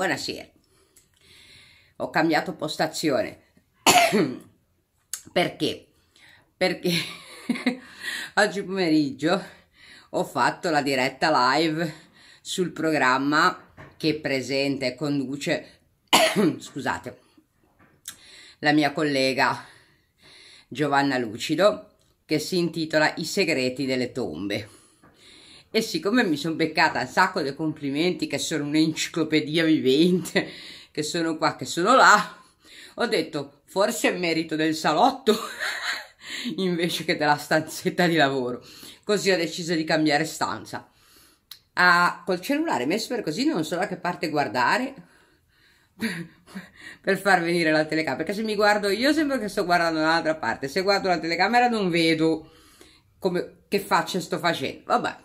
Buonasera. Ho cambiato postazione. Perché? Perché oggi pomeriggio ho fatto la diretta live sul programma che presenta e conduce, scusate, la mia collega Giovanna Lucido, che si intitola I segreti delle tombe e siccome mi sono beccata un sacco di complimenti che sono un'enciclopedia vivente, che sono qua, che sono là, ho detto forse è merito del salotto invece che della stanzetta di lavoro. Così ho deciso di cambiare stanza. Ah, col cellulare messo per così non so da che parte guardare per far venire la telecamera perché se mi guardo io sembra che sto guardando un'altra parte se guardo la telecamera non vedo come, che faccia sto facendo vabbè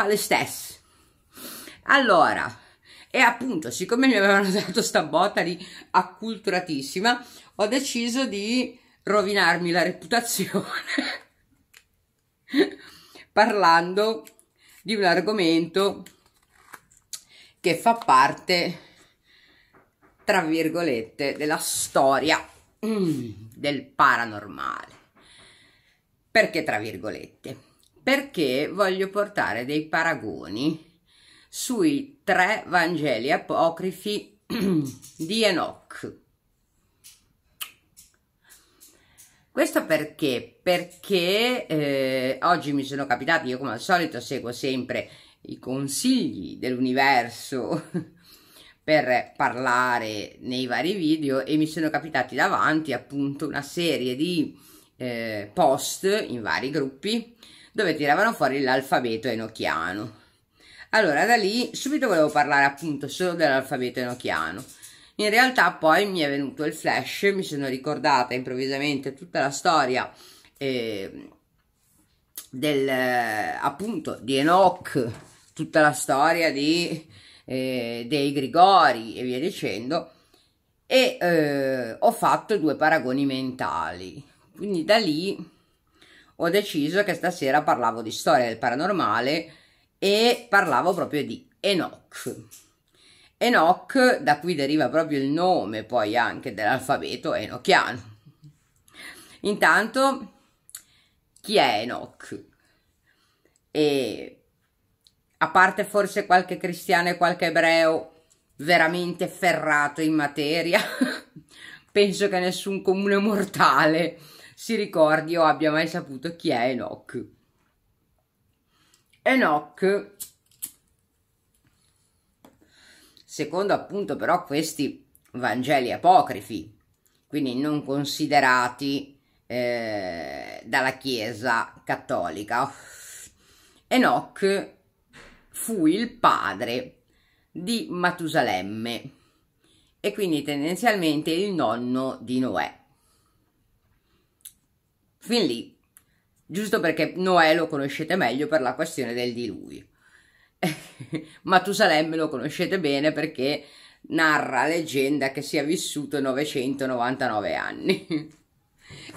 fa le stesse. Allora, e appunto, siccome mi avevano dato sta botta di acculturatissima, ho deciso di rovinarmi la reputazione parlando di un argomento che fa parte, tra virgolette, della storia mm, del paranormale. Perché tra virgolette? perché voglio portare dei paragoni sui tre Vangeli apocrifi di Enoch. Questo perché? Perché eh, oggi mi sono capitati, io come al solito seguo sempre i consigli dell'universo per parlare nei vari video e mi sono capitati davanti appunto una serie di eh, post in vari gruppi dove tiravano fuori l'alfabeto enochiano. Allora da lì subito volevo parlare appunto solo dell'alfabeto enochiano. In realtà poi mi è venuto il flash, mi sono ricordata improvvisamente tutta la storia eh, del, appunto di Enoch, tutta la storia di, eh, dei Grigori e via dicendo e eh, ho fatto due paragoni mentali. Quindi da lì ho deciso che stasera parlavo di storia del paranormale e parlavo proprio di Enoch. Enoch, da cui deriva proprio il nome poi anche dell'alfabeto enochiano. Intanto, chi è Enoch? E a parte forse qualche cristiano e qualche ebreo veramente ferrato in materia, penso che nessun comune mortale si ricordi o abbia mai saputo chi è Enoch. Enoch, secondo appunto però questi Vangeli apocrifi, quindi non considerati eh, dalla Chiesa cattolica, Enoch fu il padre di Matusalemme e quindi tendenzialmente il nonno di Noè. Fin lì, giusto perché Noè lo conoscete meglio per la questione del diluvio. Matusalemme lo conoscete bene perché narra leggenda che sia vissuto 999 anni.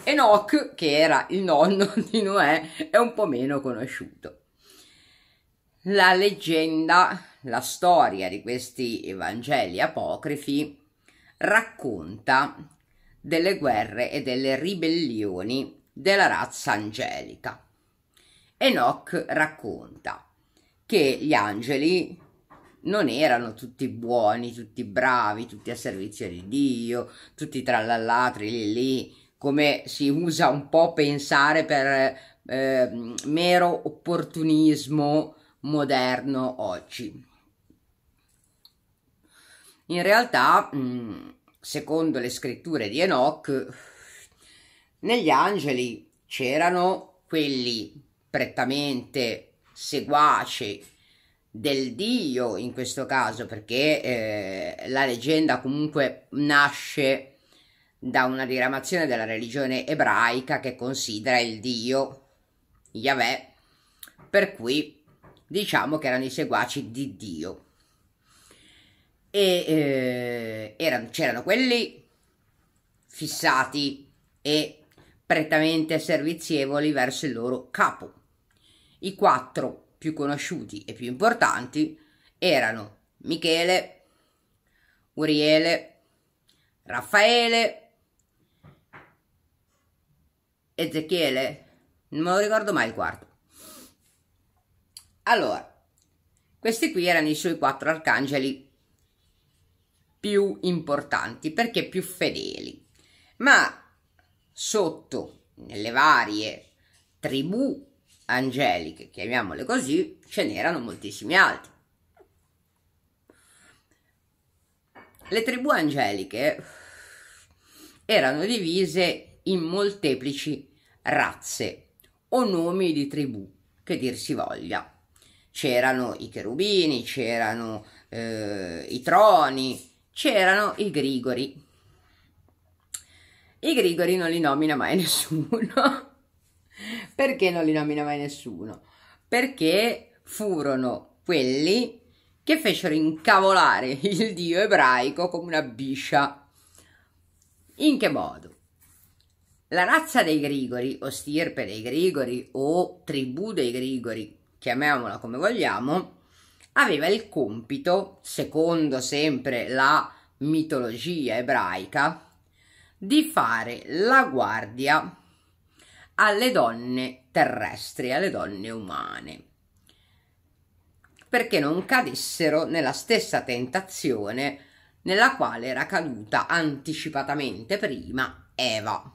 Enoch, che era il nonno di Noè, è un po' meno conosciuto. La leggenda, la storia di questi Evangeli apocrifi racconta delle guerre e delle ribellioni della razza angelica. Enoch racconta che gli angeli non erano tutti buoni, tutti bravi, tutti a servizio di Dio, tutti tra l'altro lì lì, come si usa un po' pensare per eh, mero opportunismo moderno oggi. In realtà, mm, secondo le scritture di Enoch, negli angeli c'erano quelli prettamente seguaci del dio in questo caso perché eh, la leggenda comunque nasce da una diramazione della religione ebraica che considera il dio Yahweh per cui diciamo che erano i seguaci di dio e eh, erano, c'erano quelli fissati e prettamente servizievoli verso il loro capo. I quattro più conosciuti e più importanti erano Michele, Uriele, Raffaele, Ezechiele, non me lo ricordo mai il quarto. Allora, questi qui erano i suoi quattro arcangeli più importanti perché più fedeli, ma sotto nelle varie tribù angeliche, chiamiamole così, ce n'erano moltissimi altri. Le tribù angeliche erano divise in molteplici razze o nomi di tribù, che dir si voglia. C'erano i cherubini, c'erano eh, i troni, c'erano i grigori, i Grigori non li nomina mai nessuno. Perché non li nomina mai nessuno? Perché furono quelli che fecero incavolare il dio ebraico come una biscia. In che modo? La razza dei Grigori, o stirpe dei Grigori, o tribù dei Grigori, chiamiamola come vogliamo, aveva il compito, secondo sempre la mitologia ebraica, di fare la guardia alle donne terrestri, alle donne umane, perché non cadessero nella stessa tentazione nella quale era caduta anticipatamente prima Eva.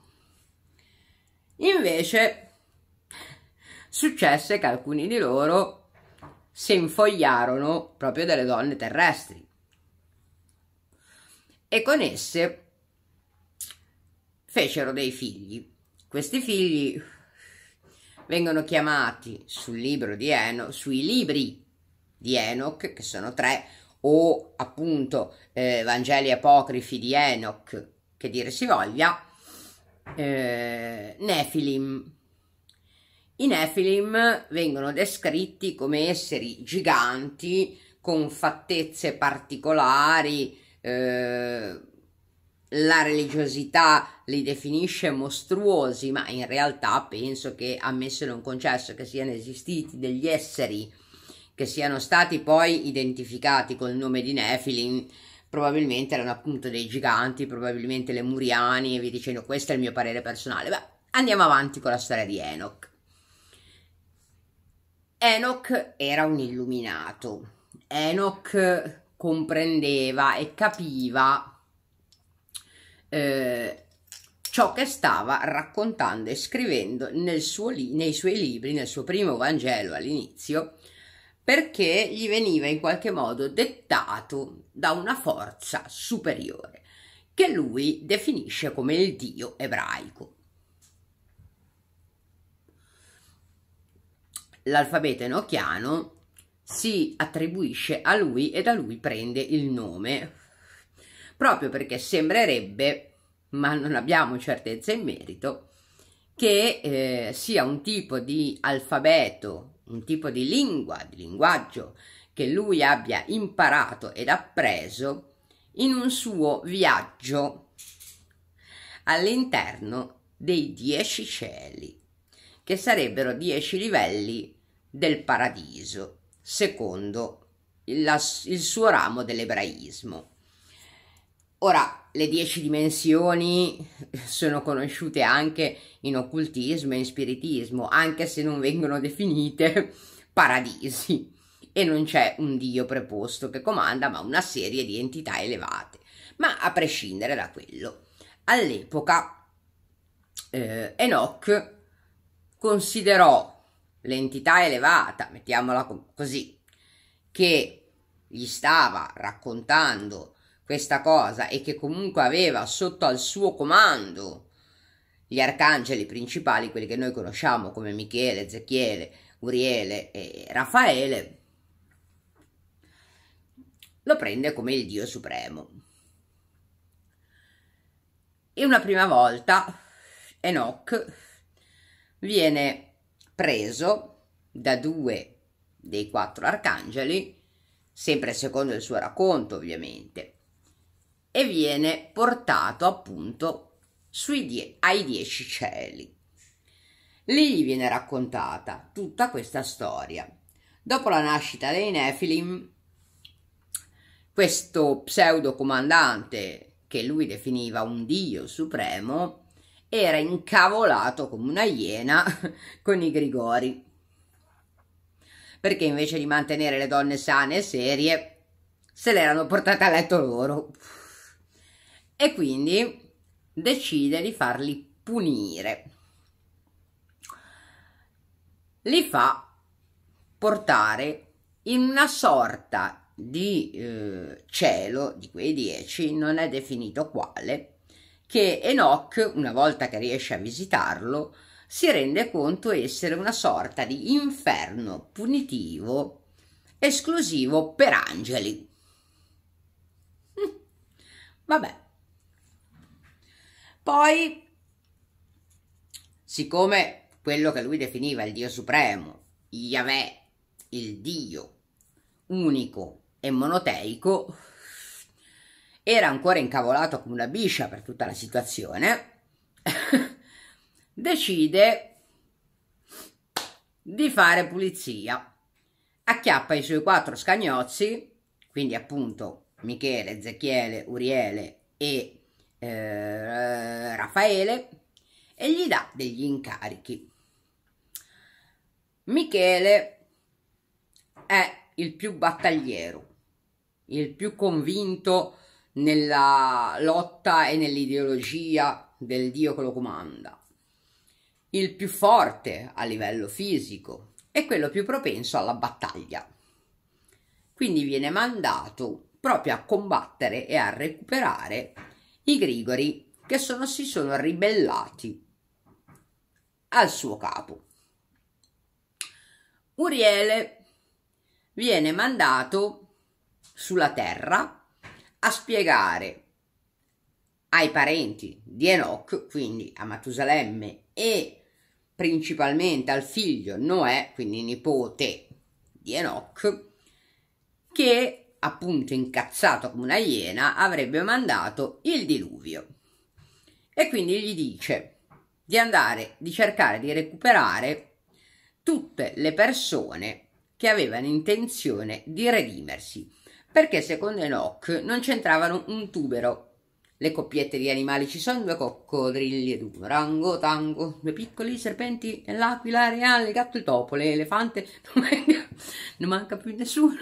Invece successe che alcuni di loro si infogliarono proprio delle donne terrestri e con esse fecero dei figli. Questi figli vengono chiamati sul libro di Enoch, sui libri di Enoch, che sono tre, o appunto eh, Vangeli apocrifi di Enoch, che dire si voglia, eh, Nefilim. I Nefilim vengono descritti come esseri giganti con fattezze particolari, eh, la religiosità li definisce mostruosi, ma in realtà penso che, ammesso e non concesso che siano esistiti degli esseri che siano stati poi identificati col nome di Nephilim, probabilmente erano appunto dei giganti, probabilmente lemuriani e vi dicendo questo è il mio parere personale. Beh, andiamo avanti con la storia di Enoch. Enoch era un illuminato. Enoch comprendeva e capiva eh, ciò che stava raccontando e scrivendo suo, nei suoi libri, nel suo primo Vangelo all'inizio, perché gli veniva in qualche modo dettato da una forza superiore, che lui definisce come il Dio ebraico. L'alfabeto enochiano si attribuisce a lui e da lui prende il nome proprio perché sembrerebbe, ma non abbiamo certezza in merito, che eh, sia un tipo di alfabeto, un tipo di lingua, di linguaggio che lui abbia imparato ed appreso in un suo viaggio all'interno dei dieci cieli, che sarebbero dieci livelli del paradiso, secondo il, il suo ramo dell'ebraismo. Ora, le dieci dimensioni sono conosciute anche in occultismo e in spiritismo, anche se non vengono definite paradisi e non c'è un dio preposto che comanda, ma una serie di entità elevate. Ma a prescindere da quello, all'epoca eh, Enoch considerò l'entità elevata, mettiamola così, che gli stava raccontando questa cosa e che comunque aveva sotto al suo comando gli arcangeli principali, quelli che noi conosciamo come Michele, Ezechiele, Uriele e Raffaele, lo prende come il Dio supremo. E una prima volta Enoch viene preso da due dei quattro arcangeli, sempre secondo il suo racconto ovviamente, e viene portato appunto die- ai dieci cieli. Lì gli viene raccontata tutta questa storia. Dopo la nascita dei Nephilim, questo pseudo comandante, che lui definiva un dio supremo, era incavolato come una iena con i Grigori. Perché invece di mantenere le donne sane e serie, se le erano portate a letto loro e quindi decide di farli punire. Li fa portare in una sorta di eh, cielo di quei dieci, non è definito quale, che Enoch, una volta che riesce a visitarlo, si rende conto essere una sorta di inferno punitivo esclusivo per angeli. Vabbè. Poi, siccome quello che lui definiva il Dio supremo, Yahweh, il Dio unico e monoteico, era ancora incavolato come una biscia per tutta la situazione, decide di fare pulizia. Acchiappa i suoi quattro scagnozzi, quindi appunto Michele, Ezechiele, Uriele e eh, Raffaele e gli dà degli incarichi. Michele è il più battagliero, il più convinto nella lotta e nell'ideologia del Dio che lo comanda, il più forte a livello fisico e quello più propenso alla battaglia. Quindi viene mandato proprio a combattere e a recuperare i Grigori che sono, si sono ribellati al suo capo. Uriele viene mandato sulla terra a spiegare ai parenti di Enoch, quindi a Matusalemme e principalmente al figlio Noè, quindi nipote di Enoch, che appunto incazzato come una iena, avrebbe mandato il diluvio. E quindi gli dice di andare, di cercare di recuperare tutte le persone che avevano intenzione di redimersi, perché secondo Enoch non c'entravano un tubero. Le coppiette di animali ci sono due coccodrilli ed un rango tango, due piccoli serpenti, l'aquila reale, il gatto, il topo, l'elefante, non manca, non manca più nessuno.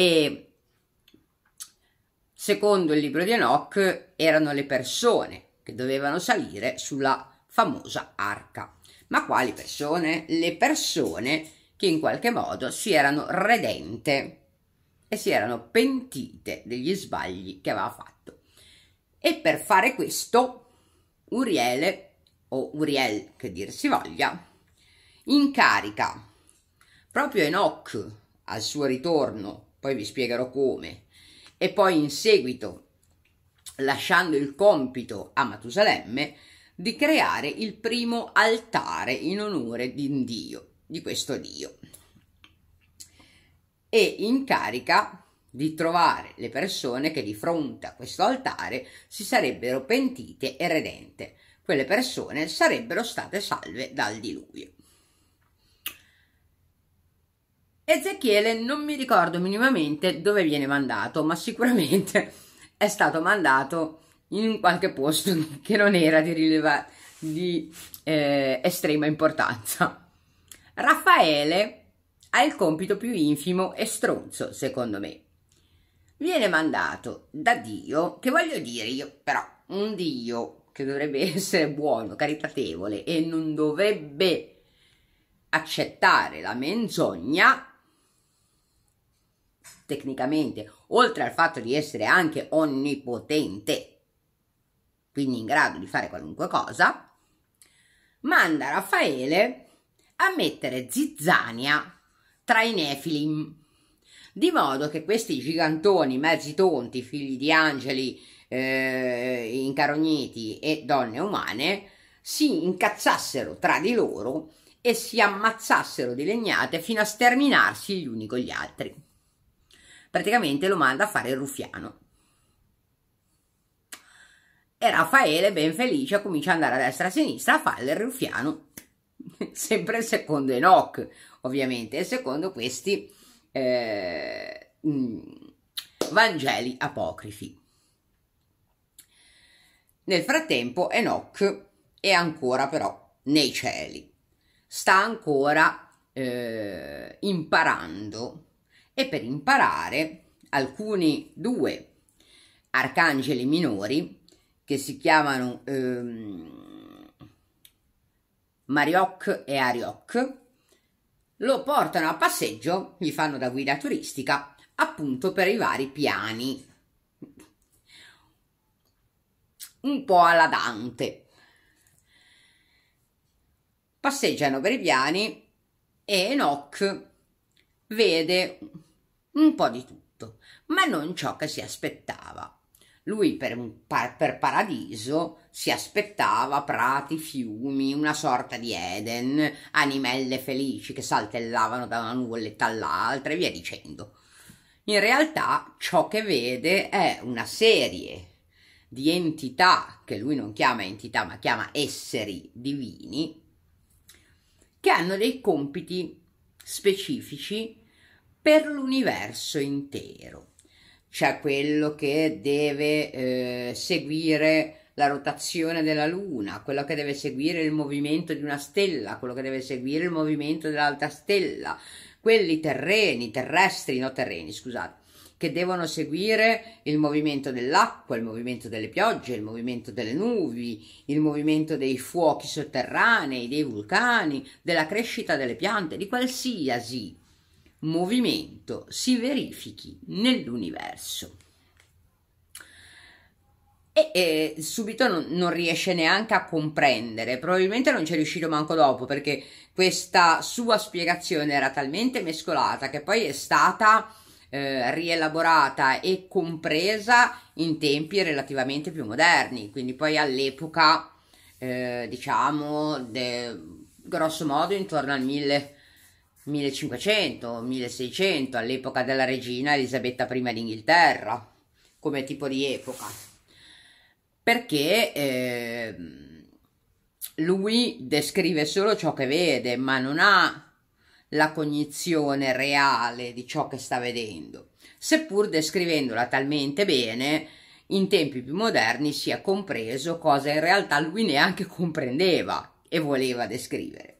E secondo il libro di Enoch erano le persone che dovevano salire sulla famosa arca. Ma quali persone? Le persone che in qualche modo si erano redente e si erano pentite degli sbagli che aveva fatto. E per fare questo, Uriele, o Uriel che dir si voglia, incarica proprio Enoch al suo ritorno poi vi spiegherò come, e poi in seguito lasciando il compito a Matusalemme di creare il primo altare in onore di Dio, di questo Dio. E incarica di trovare le persone che di fronte a questo altare si sarebbero pentite e redente. Quelle persone sarebbero state salve dal diluvio. Ezechiele non mi ricordo minimamente dove viene mandato, ma sicuramente è stato mandato in qualche posto che non era di, rileva- di eh, estrema importanza. Raffaele ha il compito più infimo e stronzo, secondo me. Viene mandato da Dio, che voglio dire io, però, un Dio che dovrebbe essere buono, caritatevole e non dovrebbe accettare la menzogna tecnicamente, oltre al fatto di essere anche onnipotente, quindi in grado di fare qualunque cosa, manda Raffaele a mettere zizzania tra i Nefilim, di modo che questi gigantoni, mezzi tonti, figli di angeli eh, incarogniti e donne umane, si incazzassero tra di loro e si ammazzassero di legnate fino a sterminarsi gli uni con gli altri praticamente lo manda a fare il ruffiano. E Raffaele, ben felice, comincia ad andare a destra e a sinistra a fare il ruffiano, sempre secondo Enoch, ovviamente, e secondo questi eh, mm, Vangeli apocrifi. Nel frattempo Enoch è ancora però nei cieli, sta ancora eh, imparando e per imparare alcuni due arcangeli minori che si chiamano ehm, Mariok e Arioc, lo portano a passeggio, gli fanno da guida turistica appunto per i vari piani un po' alla Dante passeggiano per i piani e Enoch vede un po' di tutto, ma non ciò che si aspettava. Lui per, per, paradiso si aspettava prati, fiumi, una sorta di Eden, animelle felici che saltellavano da una nuvoletta all'altra e via dicendo. In realtà ciò che vede è una serie di entità, che lui non chiama entità ma chiama esseri divini, che hanno dei compiti specifici per l'universo intero. C'è quello che deve eh, seguire la rotazione della Luna, quello che deve seguire il movimento di una stella, quello che deve seguire il movimento dell'altra stella, quelli terreni, terrestri, no terreni, scusate, che devono seguire il movimento dell'acqua, il movimento delle piogge, il movimento delle nubi, il movimento dei fuochi sotterranei, dei vulcani, della crescita delle piante, di qualsiasi movimento si verifichi nell'universo. E, e subito non, non, riesce neanche a comprendere, probabilmente non ci è riuscito manco dopo perché questa sua spiegazione era talmente mescolata che poi è stata eh, rielaborata e compresa in tempi relativamente più moderni, quindi poi all'epoca eh, diciamo de, grosso modo intorno al 1000 1500-1600, all'epoca della regina Elisabetta I d'Inghilterra, come tipo di epoca, perché eh, lui descrive solo ciò che vede, ma non ha la cognizione reale di ciò che sta vedendo, seppur descrivendola talmente bene in tempi più moderni si è compreso cosa in realtà lui neanche comprendeva e voleva descrivere.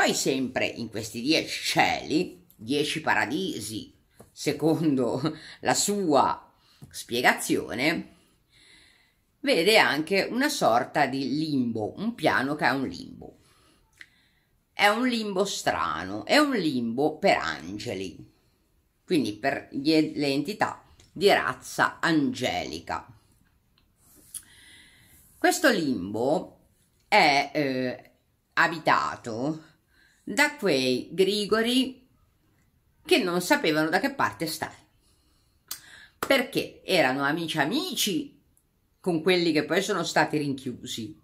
Poi sempre in questi dieci cieli, dieci paradisi, secondo la sua spiegazione, vede anche una sorta di limbo, un piano che è un limbo. È un limbo strano, è un limbo per angeli, quindi per le entità di razza angelica. Questo limbo è eh, abitato da quei grigori che non sapevano da che parte stare perché erano amici amici con quelli che poi sono stati rinchiusi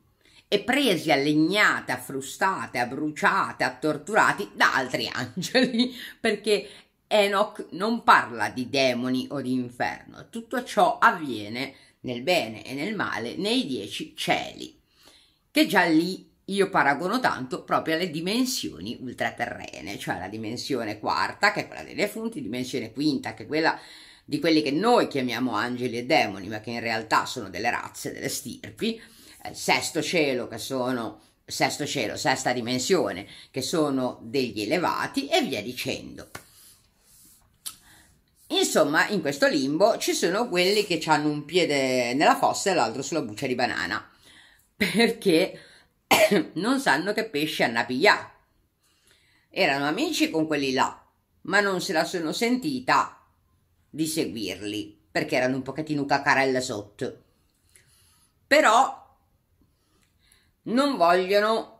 e presi a legnate, a frustate, a bruciate, a torturati da altri angeli, perché Enoch non parla di demoni o di inferno, tutto ciò avviene nel bene e nel male nei dieci cieli, che già lì io paragono tanto proprio alle dimensioni ultraterrene, cioè la dimensione quarta, che è quella delle fonti, dimensione quinta, che è quella di quelli che noi chiamiamo angeli e demoni, ma che in realtà sono delle razze, delle stirpi, il eh, sesto cielo, che sono sesto cielo, sesta dimensione, che sono degli elevati, e via dicendo. Insomma, in questo limbo ci sono quelli che hanno un piede nella fossa e l'altro sulla buccia di banana, perché non sanno che pesce hanno pigliato. Erano amici con quelli là, ma non se la sono sentita di seguirli perché erano un pochettino cacarella sotto. Però non vogliono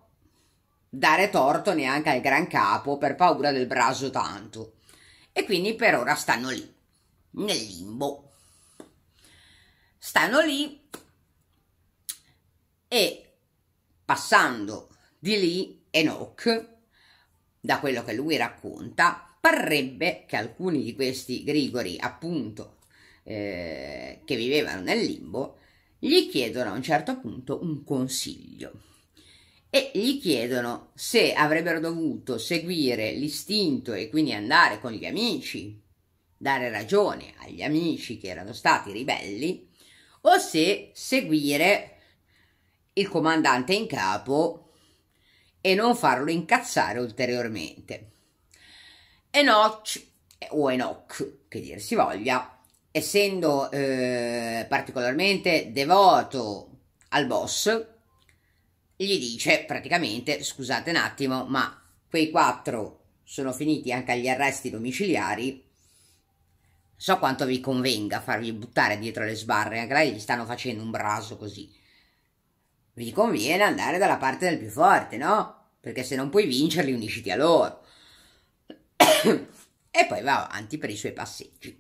dare torto neanche al gran capo per paura del braso tanto. E quindi per ora stanno lì, nel limbo. Stanno lì e Passando di lì, Enoch, da quello che lui racconta, parrebbe che alcuni di questi grigori, appunto, eh, che vivevano nel limbo, gli chiedono a un certo punto un consiglio e gli chiedono se avrebbero dovuto seguire l'istinto e quindi andare con gli amici, dare ragione agli amici che erano stati ribelli, o se seguire il comandante in capo e non farlo incazzare ulteriormente. Enoch, o Enoch, che dir si voglia, essendo eh, particolarmente devoto al boss, gli dice praticamente, scusate un attimo, ma quei quattro sono finiti anche agli arresti domiciliari, so quanto vi convenga farvi buttare dietro le sbarre, anche lei gli stanno facendo un braso così vi conviene andare dalla parte del più forte, no? Perché se non puoi vincerli, unisciti a loro. e poi va avanti per i suoi passeggi.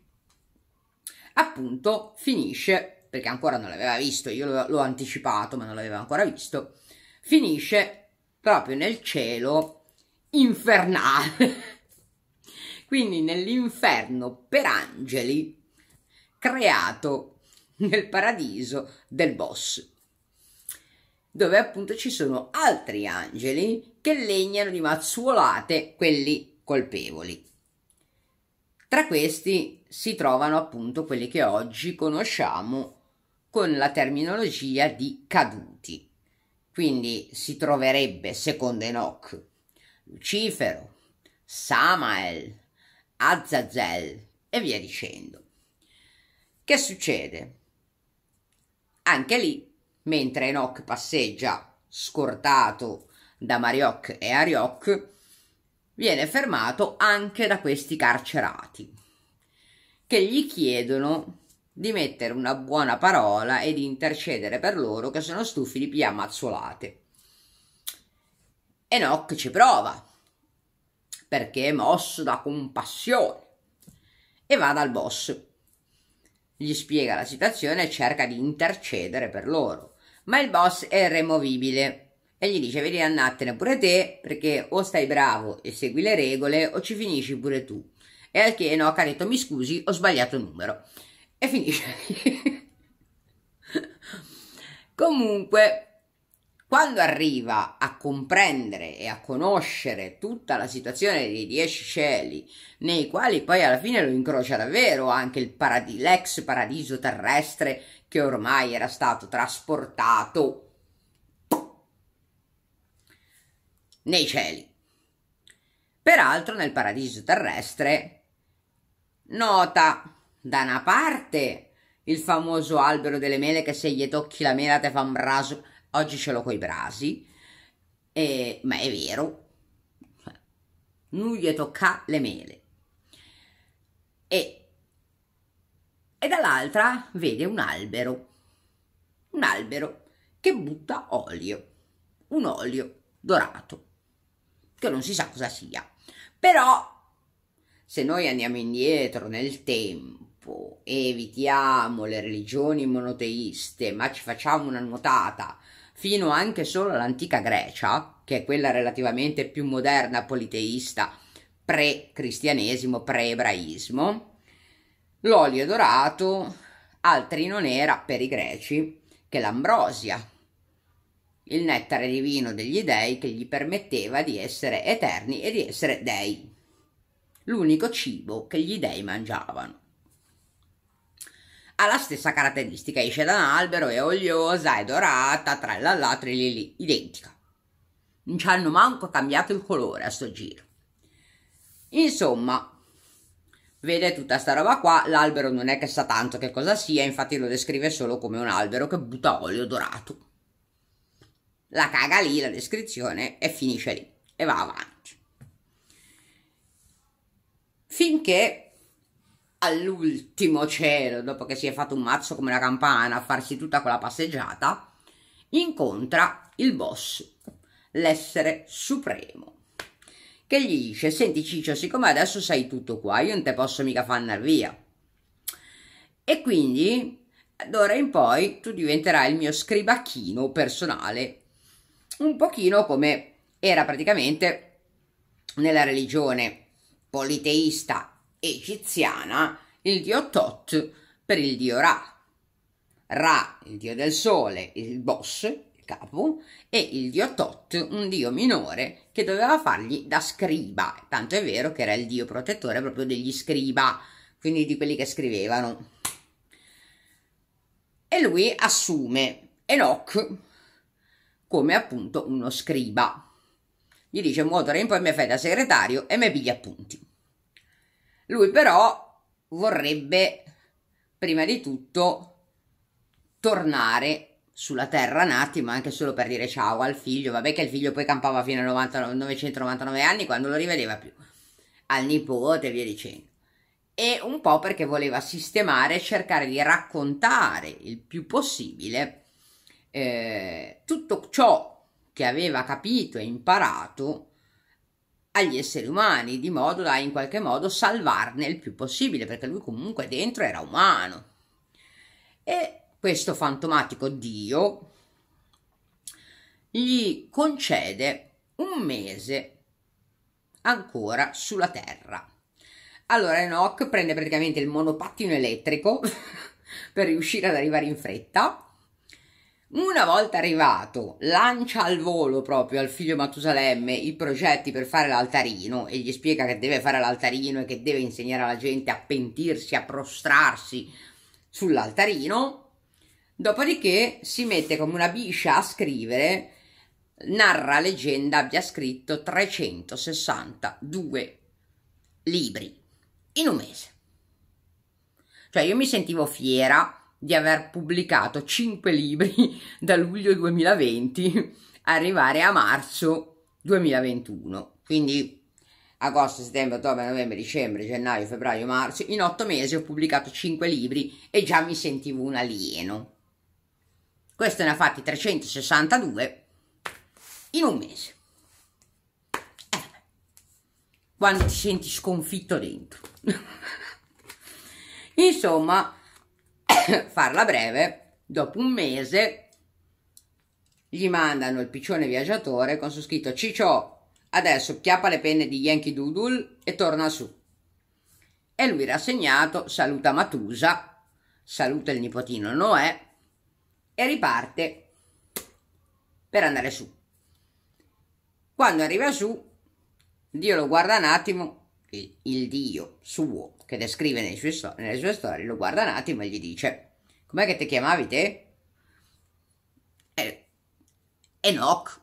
Appunto, finisce, perché ancora non l'aveva visto, io l'ho anticipato, ma non l'aveva ancora visto, finisce proprio nel cielo infernale. Quindi nell'inferno per angeli creato nel paradiso del boss dove appunto ci sono altri angeli che legnano di mazzuolate quelli colpevoli. Tra questi si trovano appunto quelli che oggi conosciamo con la terminologia di caduti. Quindi si troverebbe, secondo Enoch, Lucifero, Samael, Azazel e via dicendo. Che succede? Anche lì mentre Enoch passeggia, scortato da Marioc e Arioc, viene fermato anche da questi carcerati, che gli chiedono di mettere una buona parola e di intercedere per loro che sono stufi di pia mazzolate. Enoch ci prova, perché è mosso da compassione, e va dal boss. Gli spiega la situazione e cerca di intercedere per loro ma il boss è irremovibile e gli dice vedi andatene pure te perché o stai bravo e segui le regole o ci finisci pure tu. E al che no, caretto, mi scusi, ho sbagliato il numero. E finisce. Comunque, quando arriva a comprendere e a conoscere tutta la situazione dei dieci cieli, nei quali poi alla fine lo incrocia davvero anche paradis, l'ex paradiso terrestre che ormai era stato trasportato nei cieli. Peraltro nel paradiso terrestre nota da una parte il famoso albero delle mele che se gli tocchi la mela te fa un braso oggi ce l'ho coi brasi, e, ma è vero, non gli tocca le mele. E, e dall'altra vede un albero, un albero che butta olio, un olio dorato, che non si sa cosa sia. Però, se noi andiamo indietro nel tempo evitiamo le religioni monoteiste, ma ci facciamo una nuotata fino anche solo all'antica Grecia, che è quella relativamente più moderna politeista pre-cristianesimo, pre-ebraismo, l'olio dorato altri non era per i greci che l'ambrosia, il nettare divino degli dei che gli permetteva di essere eterni e di essere dei, l'unico cibo che gli dei mangiavano ha la stessa caratteristica, esce da un albero, è oliosa, è dorata, tra tralala, trilili, identica. Non ci hanno manco cambiato il colore a sto giro. Insomma, vede tutta sta roba qua, l'albero non è che sa tanto che cosa sia, infatti lo descrive solo come un albero che butta olio dorato. La caga lì la descrizione e finisce lì e va avanti. Finché all'ultimo cielo, dopo che si è fatto un mazzo come una campana a farsi tutta quella passeggiata, incontra il boss, l'essere supremo, che gli dice, senti Ciccio, siccome adesso sai tutto qua, io non te posso mica far andare via. E quindi, d'ora in poi, tu diventerai il mio scribacchino personale, un pochino come era praticamente nella religione politeista egiziana il dio Tot per il dio Ra, Ra il dio del sole, il boss, il capo, e il dio Tot, un dio minore che doveva fargli da scriba, tanto è vero che era il dio protettore proprio degli scriba, quindi di quelli che scrivevano. E lui assume Enoch come appunto uno scriba. Gli dice, muotere in poi mi fai da segretario e mi piglia appunti. Lui però vorrebbe prima di tutto tornare sulla terra un attimo, anche solo per dire ciao al figlio, vabbè che il figlio poi campava fino ai 90, 999 anni quando lo rivedeva più, al nipote e via dicendo. E un po' perché voleva sistemare e cercare di raccontare il più possibile eh, tutto ciò che aveva capito e imparato agli esseri umani, di modo da in qualche modo salvarne il più possibile, perché lui comunque dentro era umano. E questo fantomatico Dio gli concede un mese ancora sulla terra. Allora Enoch prende praticamente il monopattino elettrico per riuscire ad arrivare in fretta una volta arrivato, lancia al volo proprio al figlio Matusalemme i progetti per fare l'altarino e gli spiega che deve fare l'altarino e che deve insegnare alla gente a pentirsi, a prostrarsi sull'altarino. Dopodiché si mette come una biscia a scrivere, narra leggenda abbia scritto 362 libri in un mese. Cioè io mi sentivo fiera di aver pubblicato 5 libri da luglio 2020 arrivare a marzo 2021. Quindi agosto, settembre, ottobre, novembre, dicembre, gennaio, febbraio, marzo. In 8 mesi ho pubblicato 5 libri e già mi sentivo un alieno. Questo ne ha fatti 362 in un mese. Eh, quando ti senti sconfitto dentro. Insomma, farla breve, dopo un mese gli mandano il piccione viaggiatore con su scritto Ciccio, adesso chiappa le penne di Yankee Doodle e torna su. E lui rassegnato saluta Matusa, saluta il nipotino Noè e riparte per andare su. Quando arriva su, Dio lo guarda un attimo, il Dio suo che descrive sue, nelle sue storie, lo guarda un attimo e gli dice: Com'è che ti chiamavi te? Eh, Enoch.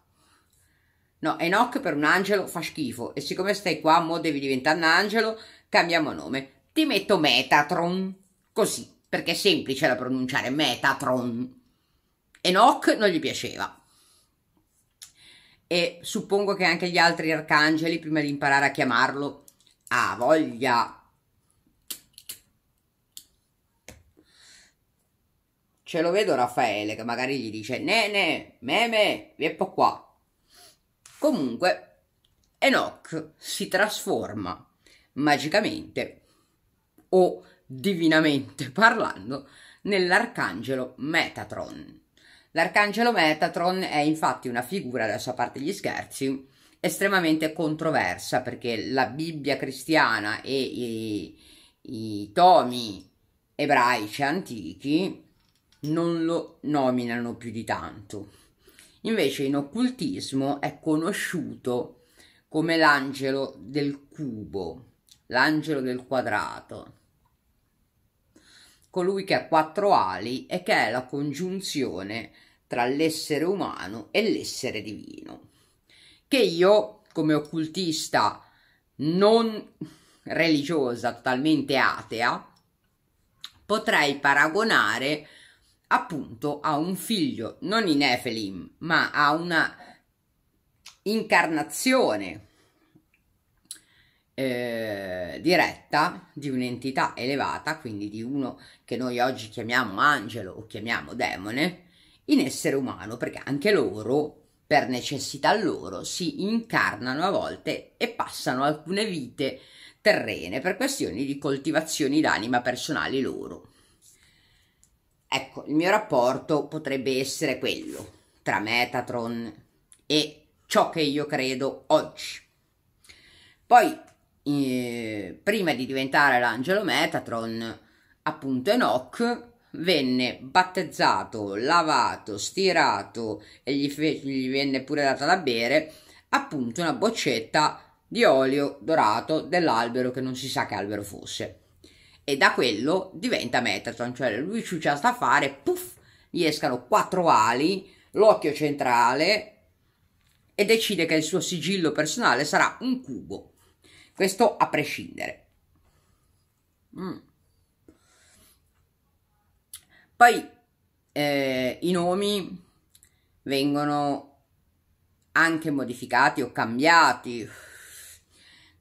No, Enoch per un angelo fa schifo. E siccome stai qua, mo devi diventare un angelo, cambiamo nome. Ti metto Metatron. Così, perché è semplice da pronunciare Metatron. Enoch non gli piaceva. E suppongo che anche gli altri arcangeli, prima di imparare a chiamarlo, ha voglia Ce lo vedo Raffaele che magari gli dice Nene, Meme, vieppo qua. Comunque, Enoch si trasforma magicamente o divinamente parlando nell'arcangelo Metatron. L'arcangelo Metatron è infatti una figura, adesso a parte gli scherzi, estremamente controversa perché la Bibbia cristiana e i, i tomi ebraici antichi non lo nominano più di tanto. Invece in occultismo è conosciuto come l'angelo del cubo, l'angelo del quadrato, colui che ha quattro ali e che è la congiunzione tra l'essere umano e l'essere divino, che io come occultista non religiosa, totalmente atea, potrei paragonare a appunto ha un figlio, non in Efelim ma ha una incarnazione eh, diretta di un'entità elevata, quindi di uno che noi oggi chiamiamo angelo o chiamiamo demone, in essere umano, perché anche loro, per necessità loro, si incarnano a volte e passano alcune vite terrene per questioni di coltivazioni d'anima personali loro. Ecco, il mio rapporto potrebbe essere quello tra Metatron e ciò che io credo oggi. Poi, eh, prima di diventare l'angelo Metatron, appunto Enoch venne battezzato, lavato, stirato e gli, fe- gli venne pure data da bere appunto una boccetta di olio dorato dell'albero che non si sa che albero fosse e da quello diventa Metatron, cioè lui ci c'ha sta a fare, puff, gli escano quattro ali, l'occhio centrale e decide che il suo sigillo personale sarà un cubo. Questo a prescindere. Mm. Poi eh, i nomi vengono anche modificati o cambiati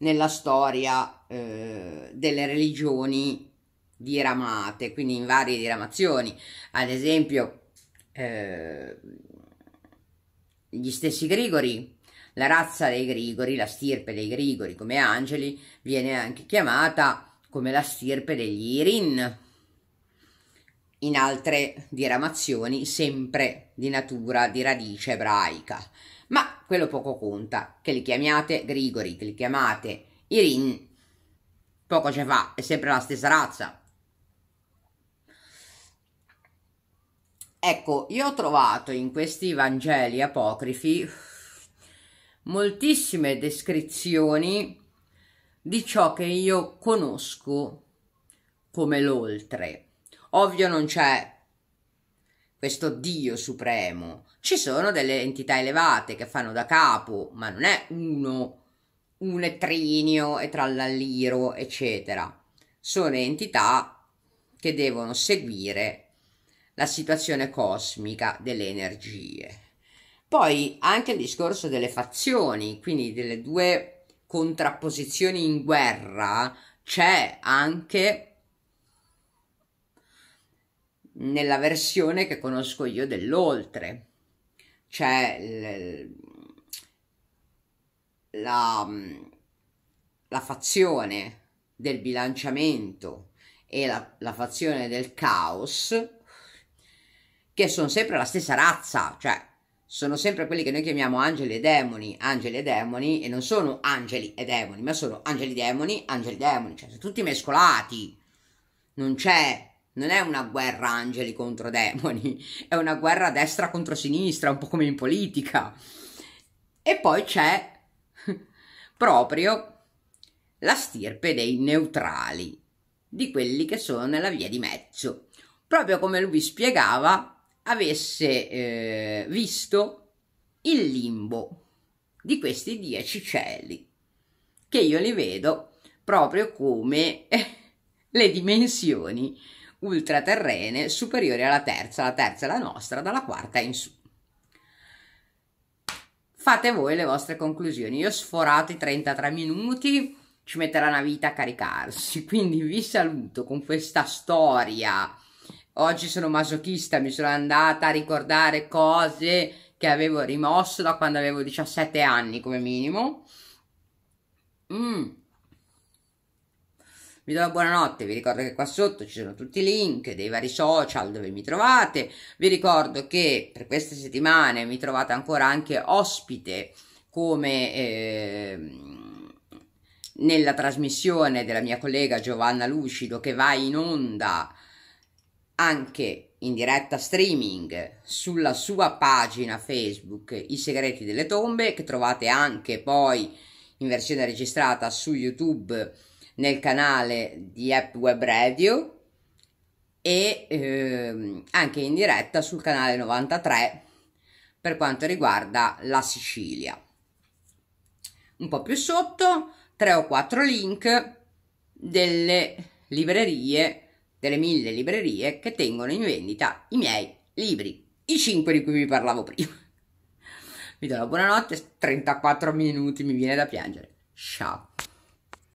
nella storia eh, delle religioni diramate, quindi in varie diramazioni. Ad esempio, eh, gli stessi Grigori, la razza dei Grigori, la stirpe dei Grigori come angeli, viene anche chiamata come la stirpe degli Irin. In altre diramazioni, sempre di natura di radice ebraica. Ma quello poco conta, che li chiamiate Grigori, che li chiamate Irin, poco ce fa, è sempre la stessa razza. Ecco, io ho trovato in questi Vangeli apocrifi moltissime descrizioni di ciò che io conosco come l'oltre. Ovvio non c'è questo Dio supremo. Ci sono delle entità elevate che fanno da capo, ma non è uno, un etrinio e trallalliro, eccetera. Sono entità che devono seguire la situazione cosmica delle energie. Poi anche il discorso delle fazioni, quindi delle due contrapposizioni in guerra, c'è anche nella versione che conosco io dell'oltre. C'è cioè, la, la fazione del bilanciamento e la, la fazione del caos che sono sempre la stessa razza, cioè sono sempre quelli che noi chiamiamo angeli e demoni, angeli e demoni e non sono angeli e demoni, ma sono angeli e demoni, angeli e demoni, cioè sono tutti mescolati. Non c'è non è una guerra angeli contro demoni, è una guerra destra contro sinistra, un po' come in politica. E poi c'è proprio la stirpe dei neutrali, di quelli che sono nella via di mezzo. Proprio come lui spiegava, avesse eh, visto il limbo di questi dieci cieli, che io li vedo proprio come le dimensioni ultraterrene superiori alla terza, la terza è la nostra, dalla quarta in su. Fate voi le vostre conclusioni, io ho sforato i 33 minuti, ci metterà una vita a caricarsi, quindi vi saluto con questa storia. Oggi sono masochista, mi sono andata a ricordare cose che avevo rimosso da quando avevo 17 anni come minimo. Mmm vi do la buonanotte, vi ricordo che qua sotto ci sono tutti i link dei vari social dove mi trovate, vi ricordo che per queste settimane mi trovate ancora anche ospite come... Eh, nella trasmissione della mia collega Giovanna Lucido che va in onda anche in diretta streaming sulla sua pagina Facebook I segreti delle tombe che trovate anche poi in versione registrata su YouTube nel canale di App Web Radio e ehm, anche in diretta sul canale 93 per quanto riguarda la Sicilia. Un po' più sotto, tre o quattro link delle librerie, delle mille librerie che tengono in vendita i miei libri, i cinque di cui vi parlavo prima. Vi do la buonanotte, 34 minuti, mi viene da piangere. Ciao.